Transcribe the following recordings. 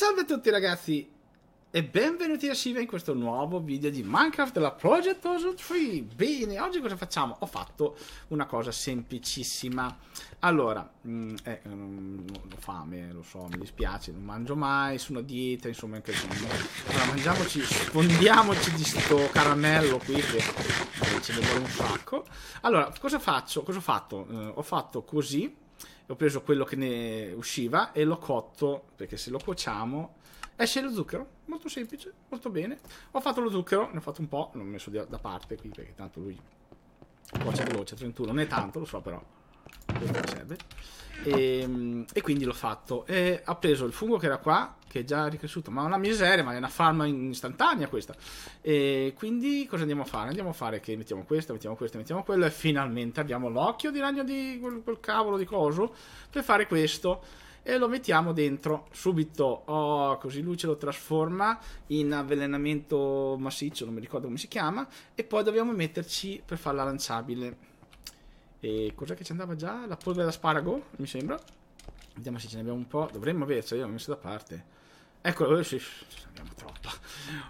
Salve a tutti ragazzi e benvenuti a Shiva in questo nuovo video di Minecraft della Project Ozone 3 Bene, oggi cosa facciamo? Ho fatto una cosa semplicissima Allora, mh, mm, eh, mh, mm, ho fame, lo so, mi dispiace, non mangio mai, sono a dieta, insomma anche sonno Allora, mangiamoci, sfondiamoci di sto caramello qui che eh, ce ne vuole un sacco Allora, cosa faccio? Cosa ho fatto? Eh, ho fatto così ho preso quello che ne usciva e l'ho cotto, perché se lo cuociamo esce lo zucchero, molto semplice, molto bene. Ho fatto lo zucchero, ne ho fatto un po', l'ho messo da parte qui perché tanto lui cuoce veloce, 31, non è tanto, lo so però, serve. E, ehm, e quindi l'ho fatto. E ha preso il fungo che era qua, che è già ricresciuto, ma è una miseria, ma è una farma istantanea questa. E quindi cosa andiamo a fare? Andiamo a fare che mettiamo questo, mettiamo questo, mettiamo quello e finalmente abbiamo l'occhio di ragno di quel, quel cavolo di coso per fare questo e lo mettiamo dentro subito. Oh, così lui ce lo trasforma in avvelenamento massiccio, non mi ricordo come si chiama, e poi dobbiamo metterci per farla lanciabile. E cos'è che ci andava già? La polvere d'asparago, mi sembra. Vediamo se ce ne abbiamo un po'. Dovremmo avercela, io l'ho messo da parte. Eccolo, eh, sì, andiamo troppo.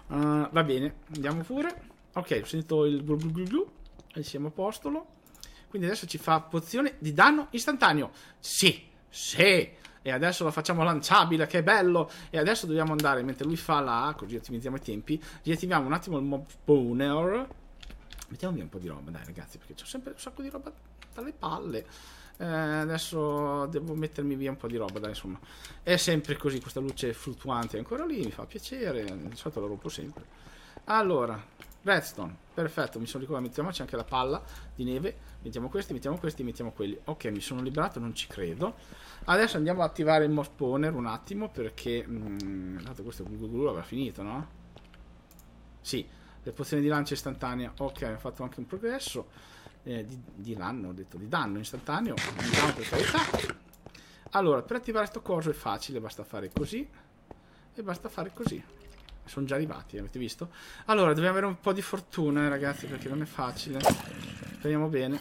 Uh, eh, va bene, andiamo pure. Ok, ho sentito il glu glu glu glu. E siamo a postolo. Quindi adesso ci fa pozione di danno istantaneo. Sì, sì. E adesso la facciamo lanciabile, che bello. E adesso dobbiamo andare, mentre lui fa la così ottimizziamo i tempi. Riattiviamo un attimo il mob spawner. Mettiamo via un po' di roba, dai ragazzi, perché c'è sempre un sacco di roba dalle palle. Eh, adesso devo mettermi via un po' di roba, dai, insomma. È sempre così, questa luce fluttuante è ancora lì, mi fa piacere, di solito la rompo sempre. Allora, redstone, perfetto, mi sono ricordato, mettiamoci anche la palla di neve, mettiamo questi, mettiamo questi, mettiamo quelli. Ok, mi sono liberato, non ci credo. Adesso andiamo ad attivare il mob un attimo, perché... Mh, mm, tanto questo Google aveva finito, no? Sì, le pozioni di lancio istantanea, ok, ho fatto anche un progresso eh, di, di danno, ho detto di danno istantaneo, diciamo per carità. Allora, per attivare questo coso è facile, basta fare così e basta fare così. Sono già arrivati, avete visto? Allora, dobbiamo avere un po' di fortuna, eh, ragazzi, perché non è facile. Speriamo bene.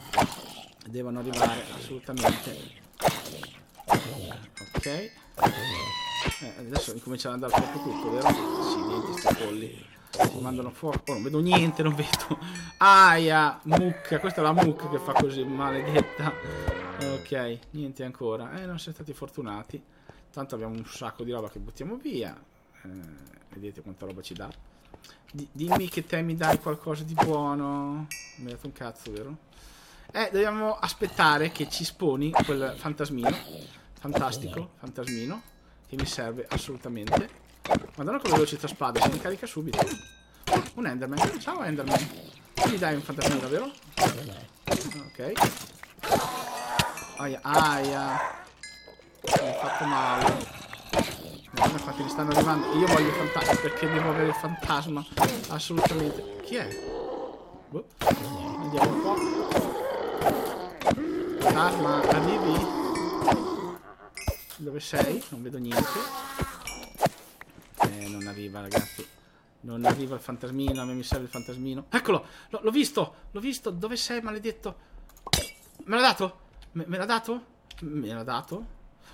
Devono arrivare assolutamente. Ok. Eh, adesso incominciano ad andare proprio tutto, vero? Sì, niente, sti polli. Si mandano fuori. Oh, non vedo niente, non vedo. Aia, mucca. Questa è la mucca che fa così, maledetta. Ok, niente ancora. Eh, non siamo stati fortunati. Tanto abbiamo un sacco di roba che buttiamo via. Eh, vedete quanta roba ci dà. D dimmi che te mi dai qualcosa di buono. Mi hai dato un cazzo, vero? Eh, dobbiamo aspettare che ci sponi quel fantasmino. Fantastico, fantasmino. Che mi serve assolutamente. Madonna la velocità spada, si ricarica subito. Un Enderman. Ciao Enderman. Gli dai un fantasmino, vero? Ok. Aia, aia. Mi ha fatto male. Madonna quanti mi stanno arrivando. Io voglio il fantasma perché devo avere il fantasma. Assolutamente. Chi è? Boh. Andiamo un po'. Fantasma, arrivi. Dove sei? Non vedo niente non arriva, ragazzi. Non arriva il fantasmino, a me mi serve il fantasmino. Eccolo! L'ho visto! L'ho visto! Dove sei, maledetto? Me l'ha dato? Me, me l'ha dato? Me l'ha dato?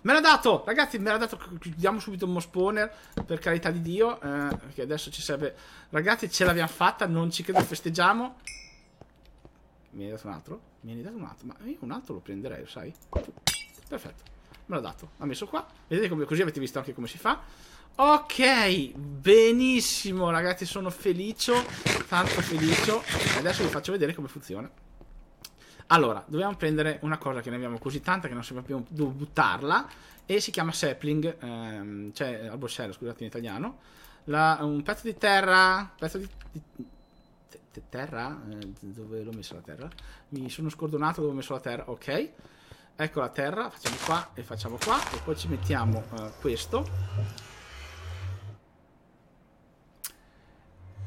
Me l'ha dato! Ragazzi, me l'ha dato. Chiudiamo subito un mospawner, per carità di Dio. Eh, perché adesso ci serve. Ragazzi, ce l'abbiamo fatta, non ci credo, festeggiamo. Mi hai dato un altro? Mi hai dato un altro? Ma io un altro lo prenderei, sai? Perfetto me l'ha dato, l'ha messo qua, vedete come, così avete visto anche come si fa. Ok, benissimo ragazzi, sono felice, tanto felice. Adesso vi faccio vedere come funziona. Allora, dobbiamo prendere una cosa che ne abbiamo così tanta che non sappiamo più dove buttarla e si chiama sapling, ehm, cioè eh, alboscello, scusate in italiano. La, un pezzo di terra, pezzo di, di terra? Eh, dove l'ho messo la terra? Mi sono scordonato dove ho messo la terra, ok ecco la terra, facciamo qua e facciamo qua e poi ci mettiamo uh, questo.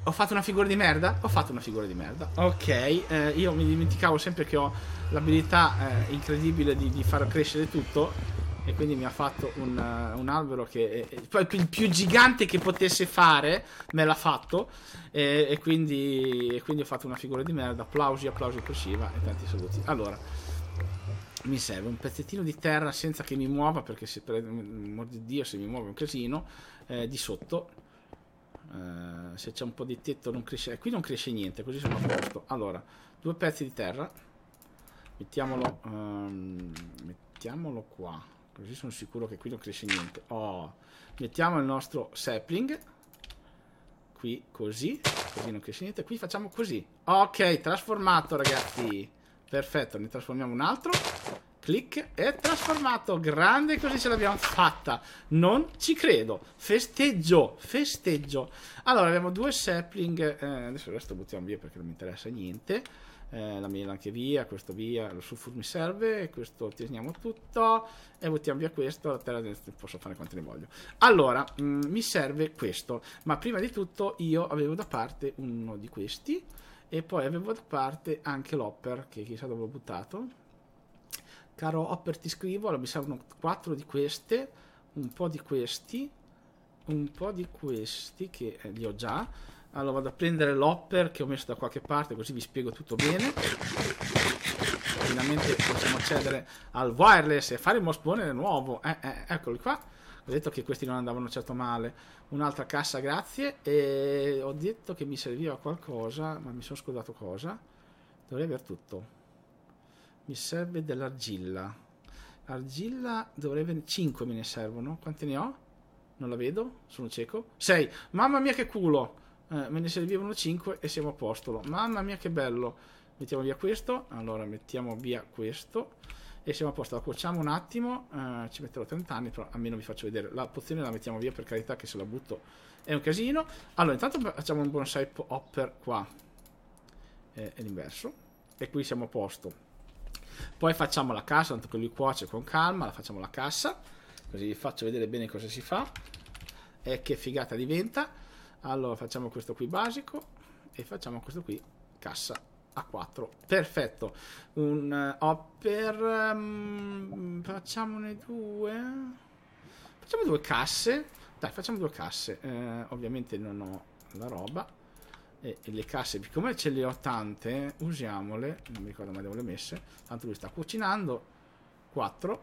Ho fatto una figura di merda? Ho fatto una figura di merda. Ok, eh, io mi dimenticavo sempre che ho l'abilità eh, incredibile di, di, far crescere tutto e quindi mi ha fatto un, uh, un albero che è, eh, è, il più gigante che potesse fare, me l'ha fatto e, e, quindi, e quindi ho fatto una figura di merda. Applausi, applausi, cursiva e tanti saluti. Allora mi serve un pezzettino di terra senza che mi muova perché se per amor di Dio se mi muove un casino eh, di sotto eh, se c'è un po' di tetto non cresce eh, qui non cresce niente così sono a posto allora due pezzi di terra mettiamolo um, mettiamolo qua così sono sicuro che qui non cresce niente oh. mettiamo il nostro sapling qui così così non cresce niente qui facciamo così ok trasformato ragazzi Perfetto, ne trasformiamo un altro. Clic è trasformato. Grande, così ce l'abbiamo fatta. Non ci credo. Festeggio, festeggio. Allora, abbiamo due sapling. Eh, adesso il resto buttiamo via perché non mi interessa niente. Eh, la mela anche via, questo via, lo sulfur mi serve, questo teniamo tutto e buttiamo via questo, la terra posso fare quanto ne voglio. Allora, mh, mm, mi serve questo, ma prima di tutto io avevo da parte uno di questi e poi avevo da parte anche l'hopper che chissà dove l'ho buttato Caro Hopper ti scrivo, allora mi servono quattro di queste, un po' di questi, un po' di questi che eh, li ho già. Allora vado a prendere l'hopper che ho messo da qualche parte così vi spiego tutto bene. Finalmente possiamo accedere al wireless e fare il mospone nuovo. Eh, eh, eccoli qua. Ho detto che questi non andavano certo male. Un'altra cassa, grazie. E ho detto che mi serviva qualcosa, ma mi sono scordato cosa. Dovrei aver tutto. Mi serve dell'argilla. Argilla dovrebbe... 5 me ne servono. quanti ne ho? Non la vedo, sono cieco. 6. Mamma mia che culo! Eh, me ne servivano 5 e siamo a posto. Mamma mia che bello! Mettiamo via questo. Allora, mettiamo via questo. E siamo a posto. La cuociamo un attimo. Eh, ci metterò 30 anni, però almeno vi faccio vedere. La pozione la mettiamo via per carità, che se la butto è un casino. Allora, intanto facciamo un bonsai hopper qua. Eh, è l'inverso. E qui siamo a posto. Poi facciamo la cassa, tanto che lui cuoce con calma, facciamo la cassa, così vi faccio vedere bene cosa si fa e che figata diventa. Allora facciamo questo qui basico e facciamo questo qui cassa a 4. Perfetto. Un eh, hopper um, facciamone due. Facciamo due casse. Dai, facciamo due casse. Eh, ovviamente non ho la roba e, e le casse, siccome ce le ho tante, usiamole, non mi ricordo mai dove le ho messe, tanto lui sta cucinando, 4,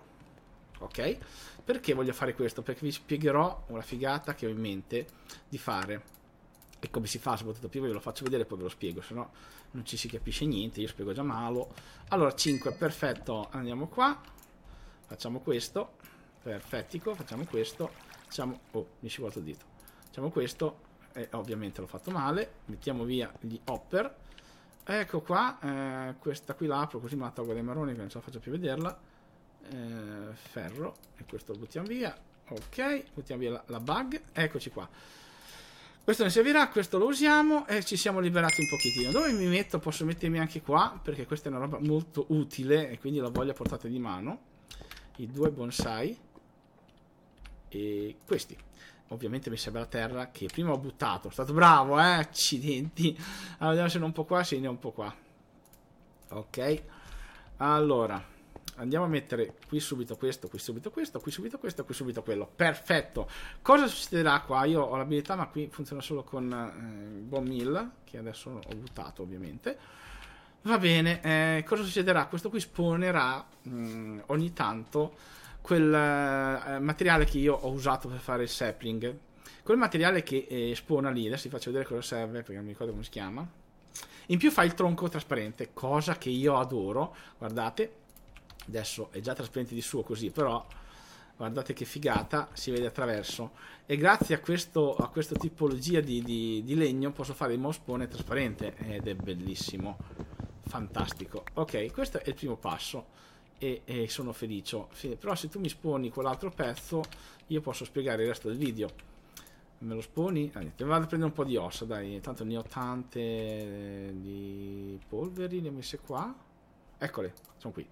ok? Perché voglio fare questo? Perché vi spiegherò una figata che ho in mente di fare e come si fa soprattutto più ve lo faccio vedere e poi ve lo spiego se no non ci si capisce niente io spiego già malo allora 5 perfetto andiamo qua facciamo questo perfettico facciamo questo facciamo oh mi si vuoto il dito facciamo questo e ovviamente l'ho fatto male, mettiamo via gli hopper, ecco qua, eh, questa qui la apro così me la tolgo dai marroni che non ce la faccio più vederla, eh, ferro, e questo lo buttiamo via, ok, buttiamo via la, la bug, eccoci qua. Questo ne servirà, questo lo usiamo e ci siamo liberati un pochettino. Dove mi metto? Posso mettermi anche qua, perché questa è una roba molto utile e quindi la voglio a portata di mano. I due bonsai e questi. Ovviamente mi serve la terra che prima ho buttato. È stato bravo, eh? Accidenti. Allora, vediamo se non un po' qua, se ne un po' qua. Ok. Allora, andiamo a mettere qui subito questo, qui subito questo, qui subito questo, qui subito quello. Perfetto. Cosa succederà qua? Io ho l'abilità, ma qui funziona solo con eh, Bomb Mill, che adesso ho buttato ovviamente. Va bene, eh, cosa succederà? Questo qui spawnerà mh, mm, ogni tanto quel eh, materiale che io ho usato per fare il sapling, quel materiale che eh, spona lì, adesso vi faccio vedere cosa serve perché non mi ricordo come si chiama. In più fa il tronco trasparente, cosa che io adoro, guardate, adesso è già trasparente di suo così, però guardate che figata, si vede attraverso. E grazie a, questo, a questa tipologia di, di, di, legno posso fare il mospone trasparente ed è bellissimo, fantastico. Ok, questo è il primo passo e, e sono felice. però se tu mi sponi quell'altro pezzo io posso spiegare il resto del video. Me lo sponi? Ah, vado a prendere un po' di ossa, dai, tanto ne ho tante eh, di polveri, le ho messe qua. Eccole, sono qui.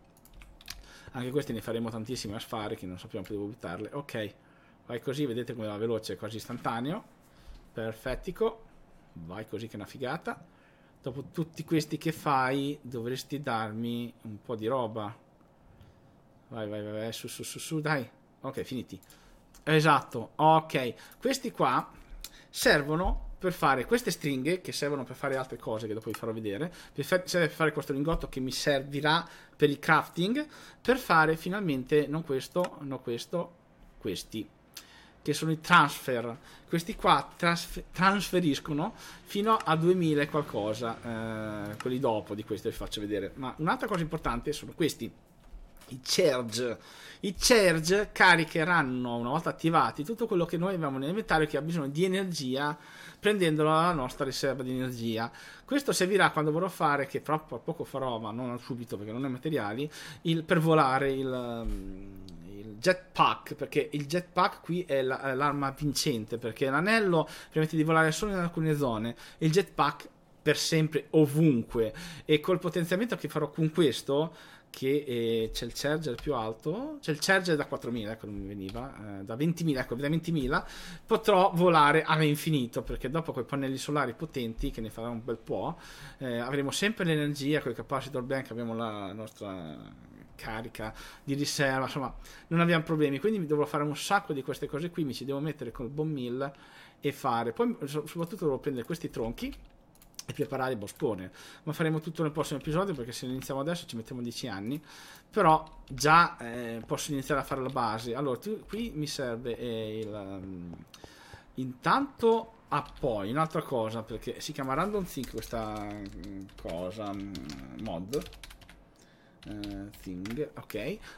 Anche queste ne faremo tantissime a sfare che non sappiamo più dove buttarle. Ok, vai così, vedete come va veloce, quasi istantaneo. Perfettico, vai così che è una figata. Dopo tutti questi che fai dovresti darmi un po' di roba. Vai, vai, vai, su, su, su, su, dai. Ok, finiti. Esatto, ok. Questi qua servono per fare queste stringhe, che servono per fare altre cose che dopo vi farò vedere, per serve per fare questo lingotto che mi servirà per il crafting, per fare finalmente, non questo, no questo, questi che sono i transfer. Questi qua transfer trasferiscono fino a 2000 qualcosa, eh, quelli dopo di questo vi faccio vedere. Ma un'altra cosa importante sono questi i Charge. I Charge caricheranno, una volta attivati, tutto quello che noi abbiamo nell'inventario che ha bisogno di energia, prendendolo dalla nostra riserva di energia. Questo servirà quando vorrò fare, che fra poco farò, ma non subito perché non ho i materiali, il, per volare il, mm, il, jetpack, perché il jetpack qui è, la, è l'arma vincente, perché l'anello permette di volare solo in alcune zone, il jetpack per sempre ovunque e col potenziamento che farò con questo che eh, c'è il charger più alto, c'è il charger da 4.000, ecco non mi veniva, eh, da 20.000, ecco da 20.000, potrò volare all'infinito, perché dopo quei pannelli solari potenti, che ne farà un bel po', eh, avremo sempre l'energia, con i capacitor bank abbiamo la nostra carica di riserva, insomma non abbiamo problemi, quindi dovrò fare un sacco di queste cose qui, mi ci devo mettere col bon mill e fare, poi soprattutto dovrò prendere questi tronchi, e preparare il boss Ma faremo tutto nel prossimo episodio perché se iniziamo adesso ci mettiamo 10 anni. Però già eh, posso iniziare a fare la base. Allora, tu, qui mi serve eh, il... Um, intanto... Ah, poi un'altra cosa perché si chiama Random Think questa mm, cosa mm, mod eh, thing, ok.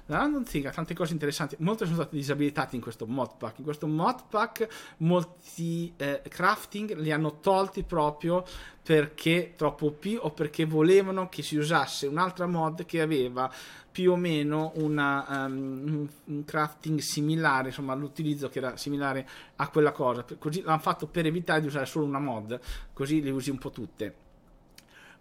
La random thing ha tante cose interessanti. Molte sono state disabilitate in questo modpack. In questo modpack molti eh, crafting li hanno tolti proprio perché troppo OP o perché volevano che si usasse un'altra mod che aveva più o meno una, um, un crafting similare, insomma l'utilizzo che era similare a quella cosa. Così l'hanno fatto per evitare di usare solo una mod, così le usi un po' tutte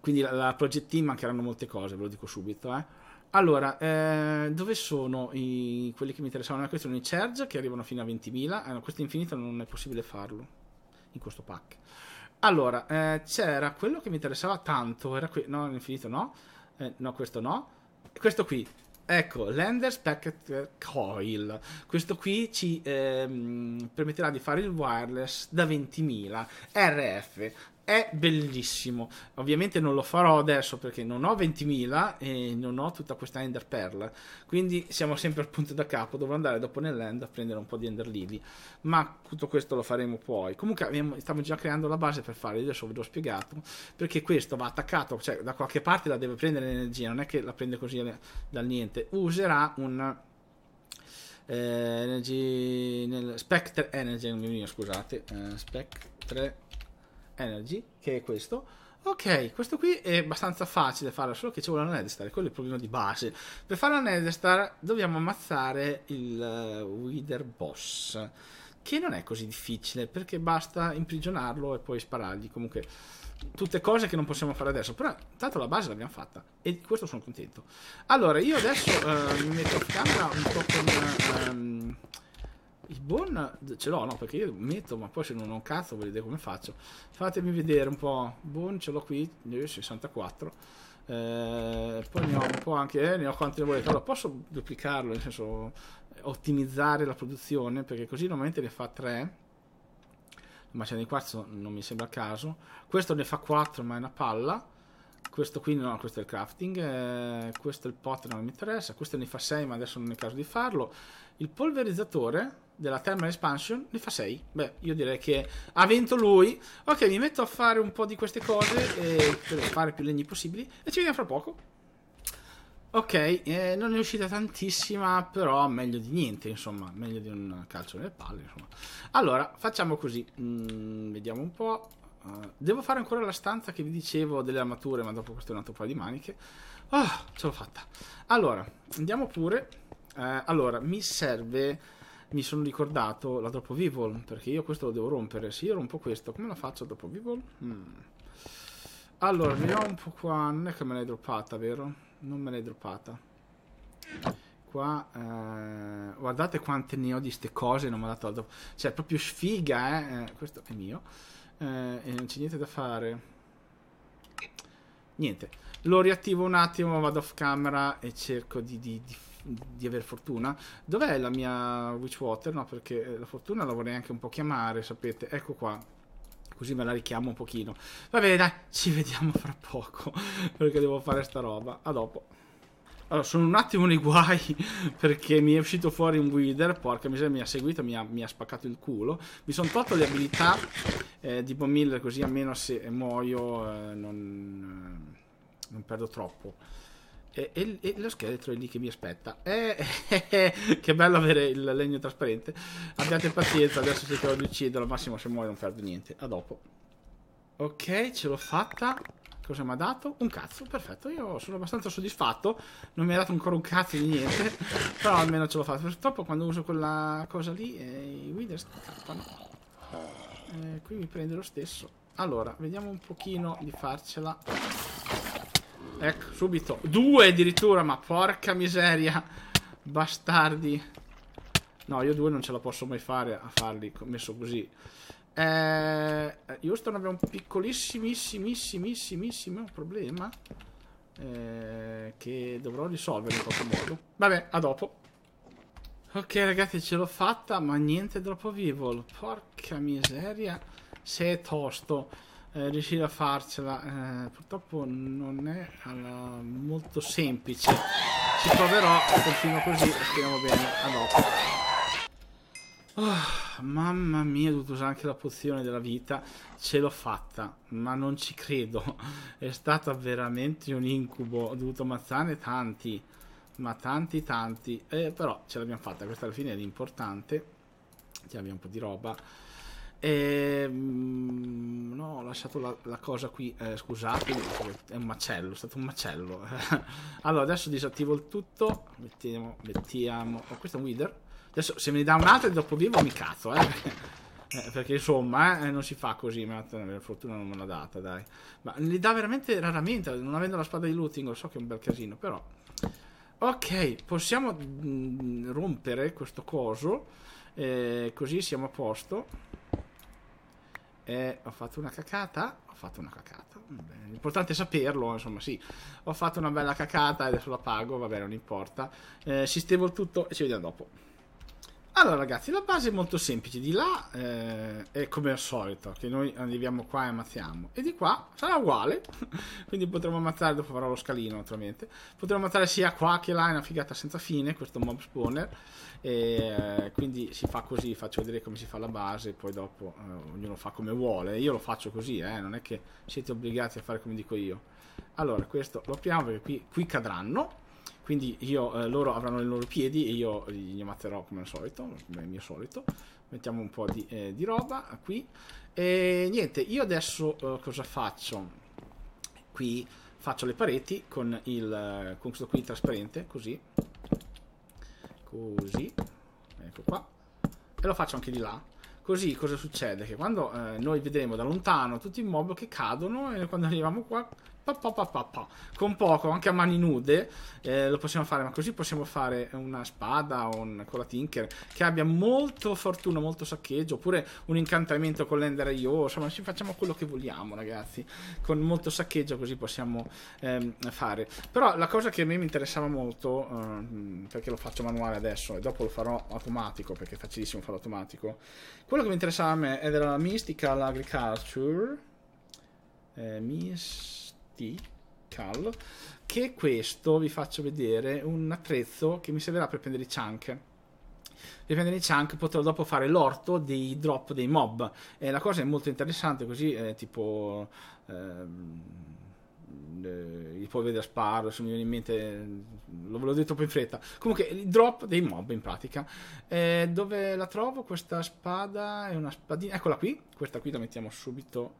quindi la, la project team mancheranno molte cose, ve lo dico subito. Eh. Allora, eh, dove sono i, quelli che mi interessavano? Una questione i charge che arrivano fino a 20.000. Eh, questo infinito non è possibile farlo in questo pack. Allora, eh, c'era quello che mi interessava tanto. Era qui, no, l'infinito no. Eh, no, questo no. Questo qui. Ecco, Landers Packet eh, Coil. Questo qui ci ehm, permetterà di fare il wireless da 20.000 RF è bellissimo. Ovviamente non lo farò adesso perché non ho 20.000 e non ho tutta questa Ender Pearl. Quindi siamo sempre al punto da capo. Dovrò andare dopo nell'End a prendere un po' di Ender Lily. Ma tutto questo lo faremo poi. Comunque stiamo già creando la base per fare. Adesso ve l'ho spiegato. Perché questo va attaccato, cioè da qualche parte la deve prendere l'energia. Non è che la prende così dal niente. Userà un. Eh, energy. Nel, spectre Energy. Non mi viene, scusate. Eh, spectre Energy, che è questo. Ok, questo qui è abbastanza facile da fare, solo che ci vuole un Nedestar, quello è il problema di base. Per fare un Nedestar dobbiamo ammazzare il uh, Wither Boss, che non è così difficile, perché basta imprigionarlo e poi sparargli. Comunque, tutte cose che non possiamo fare adesso, però tanto la base l'abbiamo fatta, e di questo sono contento. Allora, io adesso uh, mi metto a camera un po' con... Um, il buon ce l'ho, no? Perché io metto, ma poi se non ho un cazzo, vedete come faccio. Fatemi vedere un po'. Buon ce l'ho qui, ne ho 64. Eh, poi ne ho un po' anche, eh, ne ho quanti ne volete. Allora, posso duplicarlo, nel senso eh, ottimizzare la produzione, perché così normalmente ne fa 3. Ma c'è di qua non mi sembra il caso. Questo ne fa 4, ma è una palla. Questo qui no, questo è il crafting. Eh, questo è il pot, non mi interessa. Questo ne fa 6, ma adesso non è il caso di farlo. Il polverizzatore della Thermal Expansion ne fa 6. Beh, io direi che ha vinto lui. Ok, mi metto a fare un po' di queste cose eh, per fare più legni possibili e ci vediamo fra poco. Ok, eh, non è uscita tantissima, però meglio di niente, insomma, meglio di un calcio nelle palle, insomma. Allora, facciamo così, mm, vediamo un po'. Uh, devo fare ancora la stanza che vi dicevo delle armature, ma dopo questo è un altro paio di maniche. Oh, ce l'ho fatta. Allora, andiamo pure. Uh, allora, mi serve mi sono ricordato la Dopo Vivol, perché io questo lo devo rompere. Se io rompo questo, come la faccio Dopo Vivol? Mm. Allora, ne ho un po' qua. Non è che me l'hai droppata, vero? Non me l'hai droppata. Qua, eh, guardate quante ne ho di ste cose. Non me ha dato la drop. Cioè, proprio sfiga, eh. eh questo è mio. Eh, e non c'è niente da fare. Niente. Lo riattivo un attimo, vado off camera e cerco di, di, di di avere fortuna. Dov'è la mia Witchwater? No, perché eh, la fortuna la vorrei anche un po' chiamare, sapete. Ecco qua. Così me la richiamo un pochino. Va bene, dai, ci vediamo fra poco. Perché devo fare sta roba. A dopo. Allora, sono un attimo nei guai perché mi è uscito fuori un Wither, porca miseria, mi ha seguito, mi ha, mi ha spaccato il culo. Mi sono tolto le abilità eh, tipo 1000 così almeno se muoio eh, non, eh, non perdo troppo. E, e, e, lo scheletro è lì che mi aspetta. Eh, eh, eh, che bello avere il legno trasparente. Abbiate pazienza, adesso cercherò di ucciderlo. Al massimo se muoio, non perdo niente. A dopo. Ok, ce l'ho fatta. Cosa mi ha dato? Un cazzo, perfetto. Io sono abbastanza soddisfatto. Non mi ha dato ancora un cazzo di niente. Però almeno ce l'ho fatta. Purtroppo quando uso quella cosa lì, eh, i wither scappano. Eh, qui mi prende lo stesso. Allora, vediamo un pochino di farcela. Ecco, subito. Due addirittura, ma porca miseria. Bastardi. No, io due non ce la posso mai fare a farli messo così. Eh, Houston abbiamo un piccolissimissimissimo problema. Eh, che dovrò risolvere in qualche modo. Vabbè, a dopo. Ok ragazzi, ce l'ho fatta, ma niente troppo vivo. Porca miseria. Se è tosto. Eh, riuscire a farcela eh, purtroppo non è allora, eh, molto semplice ci proverò continuo così e speriamo bene a dopo oh, ah, mamma mia ho dovuto usare anche la pozione della vita ce l'ho fatta ma non ci credo è stata veramente un incubo ho dovuto ammazzare tanti ma tanti tanti eh, però ce l'abbiamo fatta questa alla fine è l'importante abbiamo un po' di roba Ehm, no, ho lasciato la, la cosa qui, eh, scusate, è un macello, è stato un macello. allora, adesso disattivo il tutto, mettiamo, mettiamo... Oh, questo è un wither. Adesso se me ne dà un'altra di dopo vivo mi cazzo, eh. eh perché insomma, eh, non si fa così, ma per fortuna non me l'ha data, dai. Ma li dà veramente raramente, non avendo la spada di looting, lo so che è un bel casino, però... Ok, possiamo mh, mm, rompere questo coso, eh, così siamo a posto. Eh, ho fatto una cacata. Ho fatto una cacata. l'importante è saperlo, insomma, sì. Ho fatto una bella cacata, adesso la pago, vabbè, non importa. Eh, sistemo tutto e ci vediamo dopo. Allora ragazzi, la base è molto semplice, di là eh, è come al solito, che noi arriviamo qua e ammazziamo, e di qua sarà uguale, quindi potremo ammazzare, dopo farò lo scalino naturalmente, potremo ammazzare sia qua che là, è una figata senza fine questo mob spawner, e, eh, quindi si fa così, faccio vedere come si fa la base, poi dopo eh, ognuno fa come vuole, io lo faccio così, eh, non è che siete obbligati a fare come dico io. Allora, questo lo apriamo perché qui, qui cadranno, quindi io, eh, loro avranno i loro piedi e io li ammazzerò come al solito, come il mio solito. Mettiamo un po' di, eh, di roba qui. E niente, io adesso eh, cosa faccio? Qui faccio le pareti con, il, eh, con questo qui trasparente, così. Così. Ecco qua. E lo faccio anche di là. Così cosa succede? Che quando eh, noi vedremo da lontano tutti i mob che cadono e quando arriviamo qua pa, pa, pa, pa, con poco, anche a mani nude, eh, lo possiamo fare, ma così possiamo fare una spada o un, con la Tinker che abbia molto fortuna, molto saccheggio, oppure un incantamento con l'Ender io, insomma, ci facciamo quello che vogliamo, ragazzi, con molto saccheggio così possiamo ehm, fare. Però la cosa che a me mi interessava molto, ehm, perché lo faccio manuale adesso e dopo lo farò automatico, perché è facilissimo farlo automatico, quello che mi interessava a me è della Mystical Agriculture, eh, Mystical T Cal che questo vi faccio vedere un attrezzo che mi servirà per prendere i chunk per prendere i chunk potrò dopo fare l'orto dei drop dei mob e eh, la cosa è molto interessante così eh, tipo ehm, eh, li puoi vedere sparo, se mi viene in mente, lo ve l'ho detto poi in fretta. Comunque, il drop dei mob in pratica. Eh, dove la trovo questa spada? È una spadina, eccola qui, questa qui la mettiamo subito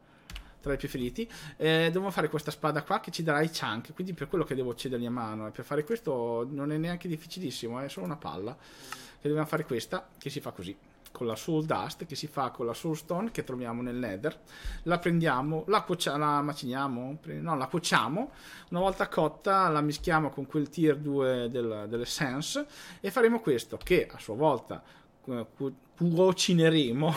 tra i preferiti. Eh, dobbiamo fare questa spada qua che ci darà i chunk, quindi per quello che devo cedergli a mano. E per fare questo non è neanche difficilissimo, è solo una palla. Che dobbiamo fare questa, che si fa così con la Soul Dust che si fa con la Soul Stone che troviamo nel Nether. La prendiamo, la, cuocia, la maciniamo, no, la cuociamo. Una volta cotta la mischiamo con quel tier 2 del, dell'Essence e faremo questo che a sua volta eh, cuocineremo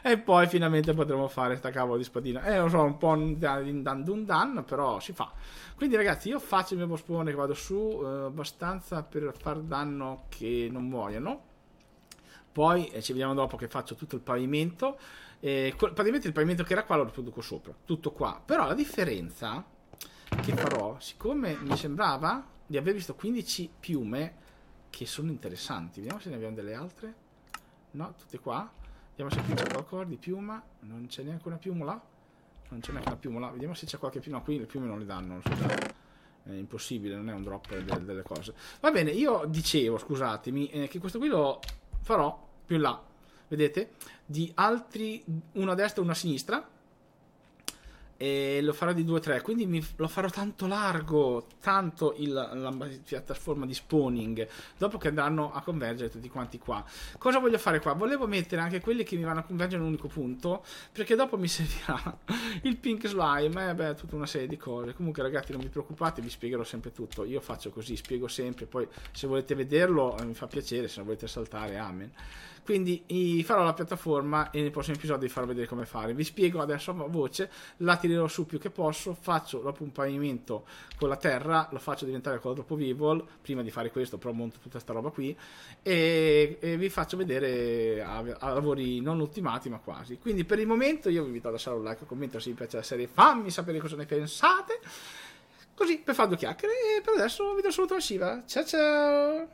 e poi finalmente potremo fare sta cavolo di spadina e eh, lo so un po' un dan dun dan però si fa quindi ragazzi io faccio il mio bospone che vado su eh, abbastanza per far danno che non muoiano poi eh, ci vediamo dopo che faccio tutto il pavimento eh, praticamente il pavimento che era qua lo riproduco sopra tutto qua però la differenza che farò siccome mi sembrava di aver visto 15 piume che sono interessanti. Vediamo se ne abbiamo delle altre. No, tutte qua. Vediamo se qui c'è qualcosa di piuma. Non c'è neanche una piumola. Non c'è neanche una piumola. Vediamo se c'è qualche piuma. No, qui le piume non le danno, Non so scusate. È impossibile, non è un drop delle, delle cose. Va bene, io dicevo, scusatemi, eh, che questo qui lo farò più in là. Vedete? Di altri, una a destra e una a sinistra e lo farò di 2-3 quindi mi, lo farò tanto largo tanto il, la piattaforma di spawning dopo che andranno a convergere tutti quanti qua cosa voglio fare qua? volevo mettere anche quelli che mi vanno a convergere in un unico punto perché dopo mi servirà il pink slime e eh, beh tutta una serie di cose comunque ragazzi non vi preoccupate vi spiegherò sempre tutto io faccio così spiego sempre poi se volete vederlo eh, mi fa piacere se non volete saltare amen quindi farò la piattaforma e nel prossimo episodio vi farò vedere come fare vi spiego adesso a voce la tirerò su più che posso, faccio dopo un pavimento con la terra, lo faccio diventare quadruple evil, prima di fare questo però monto tutta questa roba qui, e, e, vi faccio vedere a, a lavori non ultimati ma quasi. Quindi per il momento io vi invito a lasciare un like, un commento se vi piace la serie, fammi sapere cosa ne pensate, così per fare due chiacchiere, e per adesso vi do un saluto a Shiva, ciao ciao!